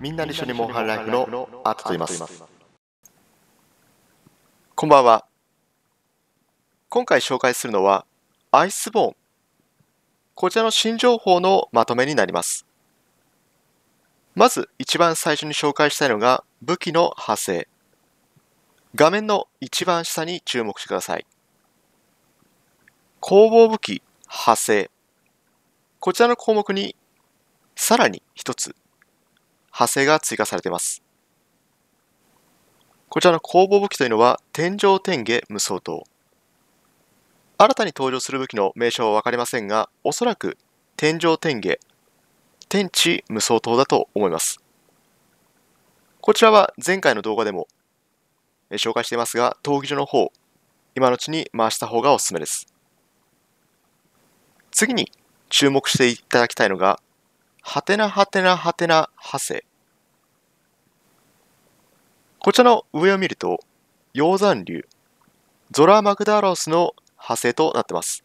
みんなで一緒にモンハンライフのアートと言います。こんばんは。今回紹介するのは、アイスボーン。こちらの新情報のまとめになります。まず一番最初に紹介したいのが武器の派生。画面の一番下に注目してください。攻防武器派生。こちらの項目にさらに一つ派生が追加されています。こちらの攻防武器というのは、天井天下無双刀。新たに登場する武器の名称はわかりませんが、おそらく天井天下、天地無双刀だと思います。こちらは前回の動画でも紹介していますが、闘技場の方、今のうちに回した方がおすすめです。次に注目していただきたいのが、はてなはてなはてな派生。こちらの上を見ると、溶山流、ゾラ・マグダーロスの派生となってます。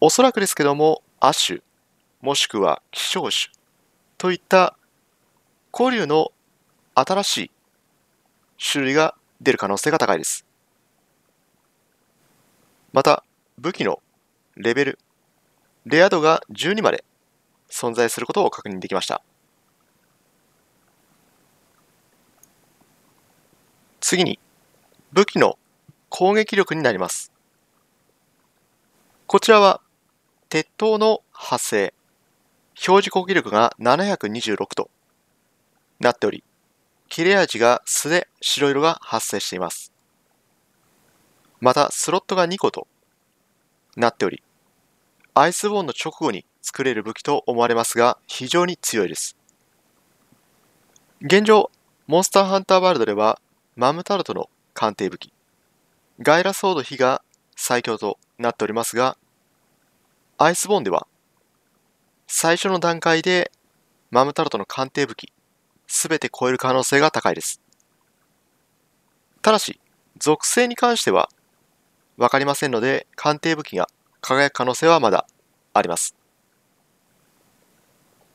おそらくですけども、亜種、もしくは希少種といった古流の新しい種類が出る可能性が高いです。また、武器のレベル、レア度が12まで存在することを確認できました。次に、武器の攻撃力になります。こちらは、鉄塔の発生、表示攻撃力が726となっており、切れ味が素で白色が発生しています。また、スロットが2個となっており、アイスボーンの直後に作れる武器と思われますが、非常に強いです。現状、モンスターハンターワールドでは、マムタルトの鑑定武器ガイラソード比が最強となっておりますがアイスボーンでは最初の段階でマムタルトの鑑定武器すべて超える可能性が高いですただし属性に関しては分かりませんので鑑定武器が輝く可能性はまだあります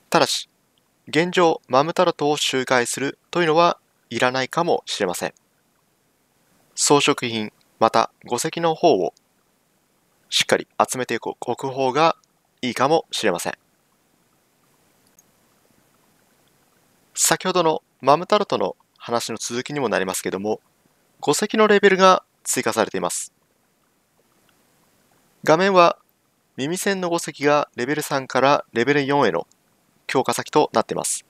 ただし現状マムタルトを周回するというのはいらないかもしれません。装飾品、また墓石の方をしっかり集めていく国宝がいいかもしれません。先ほどのマムタルトの話の続きにもなりますけども、墓石のレベルが追加されています。画面は耳栓の五石がレベル3からレベル4への強化先となっています。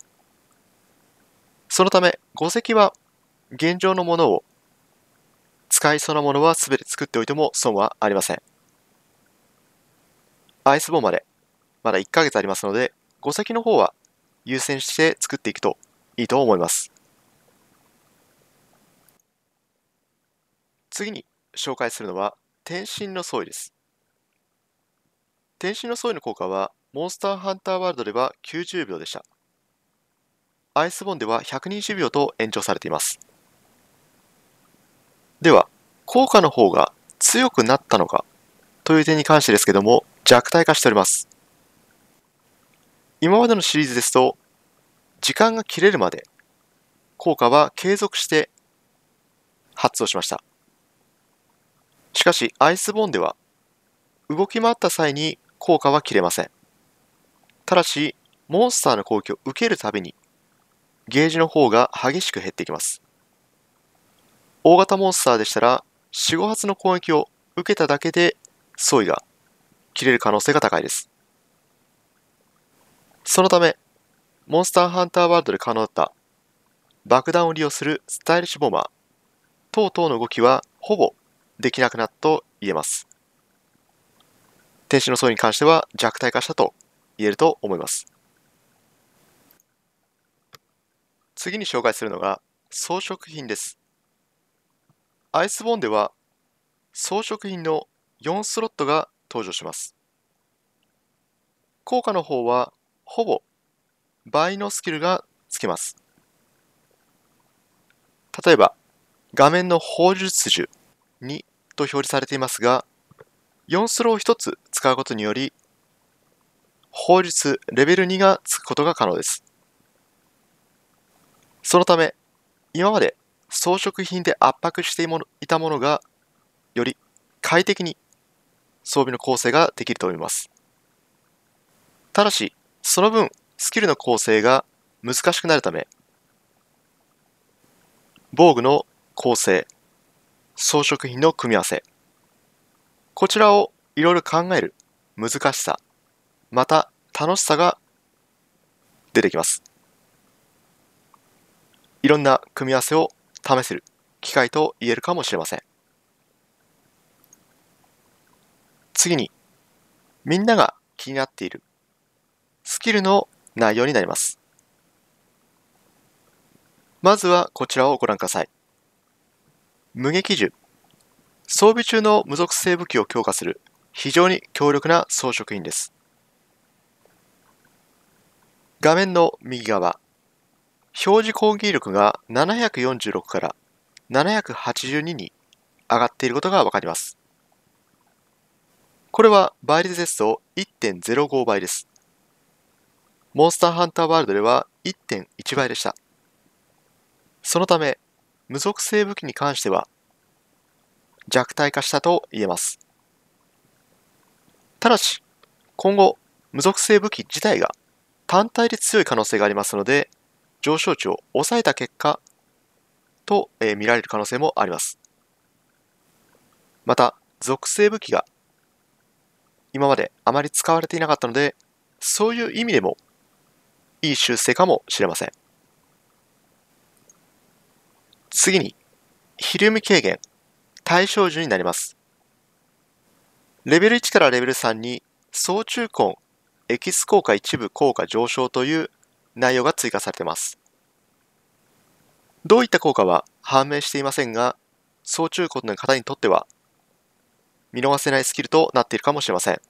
そのため、語石は現状のものを使いそうなものは全て作っておいても損はありません。アイスボーまでまだ1ヶ月ありますので、語石の方は優先して作っていくといいと思います。次に紹介するのは転心の創意です。転心の創意の効果はモンスターハンターワールドでは90秒でした。アイスボンでは120秒と延長されています。では、効果の方が強くなったのかという点に関してですけども、弱体化しております。今までのシリーズですと、時間が切れるまで効果は継続して発動しました。しかし、アイスボーンでは、動き回った際に効果は切れません。ただし、モンスターの攻撃を受けるたびにゲージの方が激しく減っていきます。大型モンスターでしたら、4、5発の攻撃を受けただけで相違が切れる可能性が高いです。そのため、モンスターハンターワールドで可能だった爆弾を利用するスタイリッシュボマー等々の動きはほぼできなくなったと言えます。天使の層に関しては弱体化したと言えると思います。次に紹介するのが装飾品です。アイスボーンでは装飾品の4スロットが登場します。効果の方はほぼ倍のスキルがつきます。例えば画面の砲術樹2と表示されていますが4スローを1つ使うことにより法術レベル2がつくことが可能です。そのため、今まで装飾品で圧迫していたものが、より快適に装備の構成ができると思います。ただし、その分、スキルの構成が難しくなるため、防具の構成、装飾品の組み合わせ、こちらをいろいろ考える難しさ、また楽しさが出てきます。いろんな組み合わせを試せる機会と言えるかもしれません。次に、みんなが気になっているスキルの内容になります。まずはこちらをご覧ください。無撃銃。装備中の無属性武器を強化する非常に強力な装飾品です。画面の右側、表示攻撃力が746から782に上がっていることがわかります。これは倍率ですと1.05倍です。モンスターハンターワールドでは1.1倍でした。そのため、無属性武器に関しては弱体化したと言えます。ただし、今後、無属性武器自体が単体で強い可能性がありますので、上昇値を抑えた結果と、えー、見られる可能性もあります。また、属性武器が今まであまり使われていなかったので、そういう意味でもいい修正かもしれません。次に、ヒリウム軽減、対象順になります。レベル1からレベル3に、総中根、エキス効果一部効果上昇という内容が追加されています。どういった効果は判明していませんが、総中高の方にとっては見逃せないスキルとなっているかもしれません。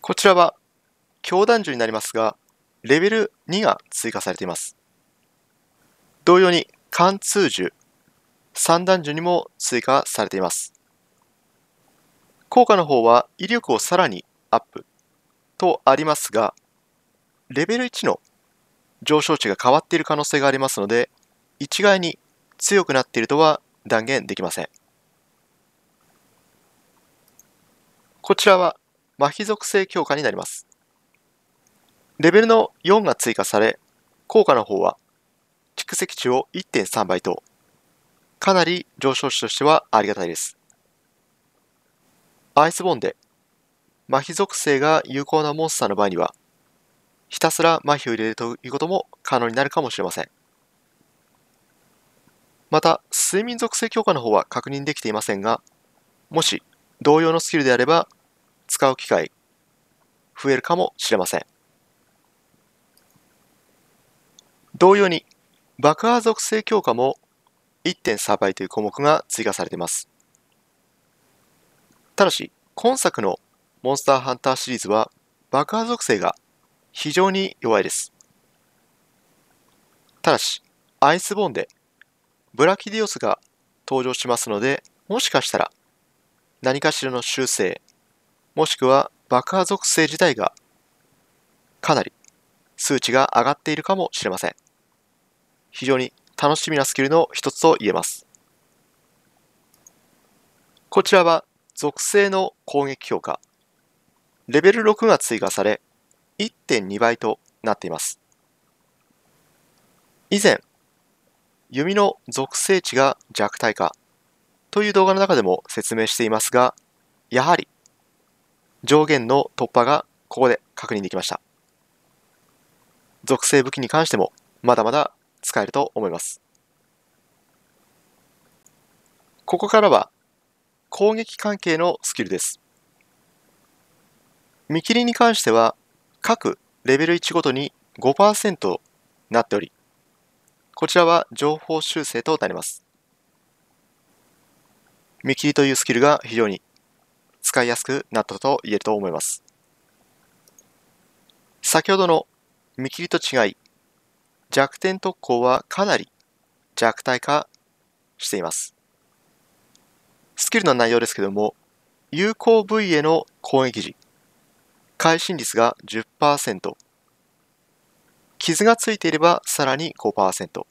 こちらは教団樹になりますが、レベル2が追加されています。同様に貫通銃三段銃にも追加されています。効果の方は威力をさらにアップ。とありますが、レベル1の上昇値が変わっている可能性がありますので、一概に強くなっているとは断言できません。こちらは麻痺属性強化になります。レベルの4が追加され、効果の方は蓄積値を1.3倍と、かなり上昇値としてはありがたいです。アイスボーンで麻痺属性が有効なモンスターの場合には、ひたすら麻痺を入れるということも可能になるかもしれません。また、睡眠属性強化の方は確認できていませんが、もし同様のスキルであれば、使う機会、増えるかもしれません。同様に、爆破属性強化も1.3倍という項目が追加されています。ただし、今作のモンスターハンターシリーズは爆破属性が非常に弱いです。ただし、アイスボーンでブラキディオスが登場しますので、もしかしたら何かしらの修正、もしくは爆破属性自体がかなり数値が上がっているかもしれません。非常に楽しみなスキルの一つと言えます。こちらは属性の攻撃強化レベル6が追加され、1.2倍となっています。以前、弓の属性値が弱体化という動画の中でも説明していますが、やはり上限の突破がここで確認できました。属性武器に関してもまだまだ使えると思います。ここからは攻撃関係のスキルです。見切りに関しては各レベル1ごとに5%なっており、こちらは情報修正となります。見切りというスキルが非常に使いやすくなったと言えると思います。先ほどの見切りと違い、弱点特攻はかなり弱体化しています。スキルの内容ですけども、有効部位への攻撃時、回心率が10%傷がついていればさらに5%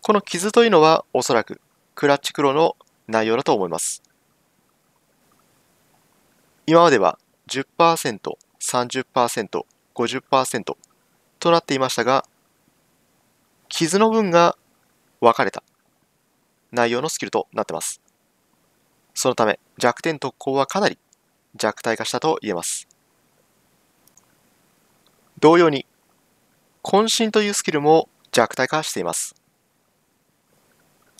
この傷というのはおそらくクラッチ黒の内容だと思います今までは10%、30%、50%となっていましたが傷の分が分かれた内容のスキルとなってますそのため弱点特攻はかなり弱体化したと言えます同様に、渾身というスキルも弱体化しています。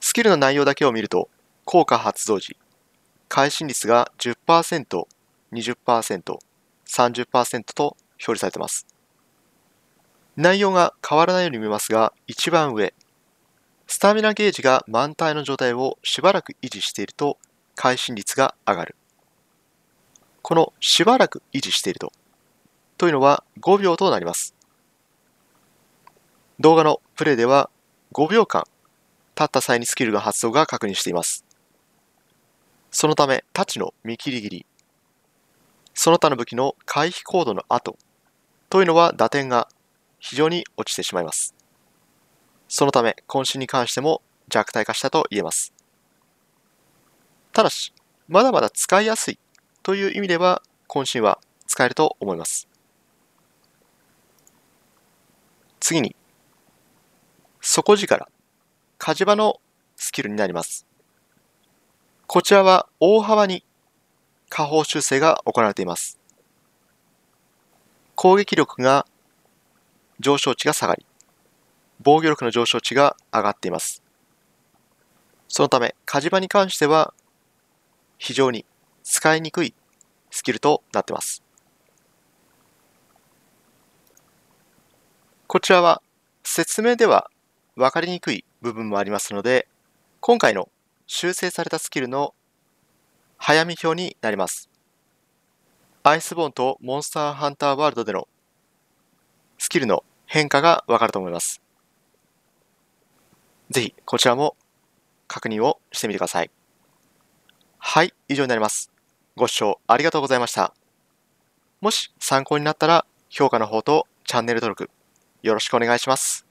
スキルの内容だけを見ると、効果発動時、会心率が10%、20%、30%と表示されています。内容が変わらないように見えますが、一番上、スタミナゲージが満タイの状態をしばらく維持していると、会心率が上がる。このしばらく維持しているとというのは5秒となります。動画のプレイでは5秒間立った際にスキルの発動が確認しています。そのため、太刀の見切り切り、その他の武器の回避コードの後というのは打点が非常に落ちてしまいます。そのため、渾身に関しても弱体化したと言えます。ただし、まだまだ使いやすいという意味では、渾身は使えると思います。次に、底力、火事場のスキルになります。こちらは大幅に下方修正が行われています。攻撃力が上昇値が下がり、防御力の上昇値が上がっています。そのため、火事場に関しては非常に使いにくいスキルとなっています。こちらは説明では分かりにくい部分もありますので、今回の修正されたスキルの早見表になります。アイスボーンとモンスターハンターワールドでのスキルの変化がわかると思います。ぜひ、こちらも確認をしてみてください。はい、以上になります。ご視聴ありがとうございました。もし参考になったら、評価の方とチャンネル登録、よろしくお願いします。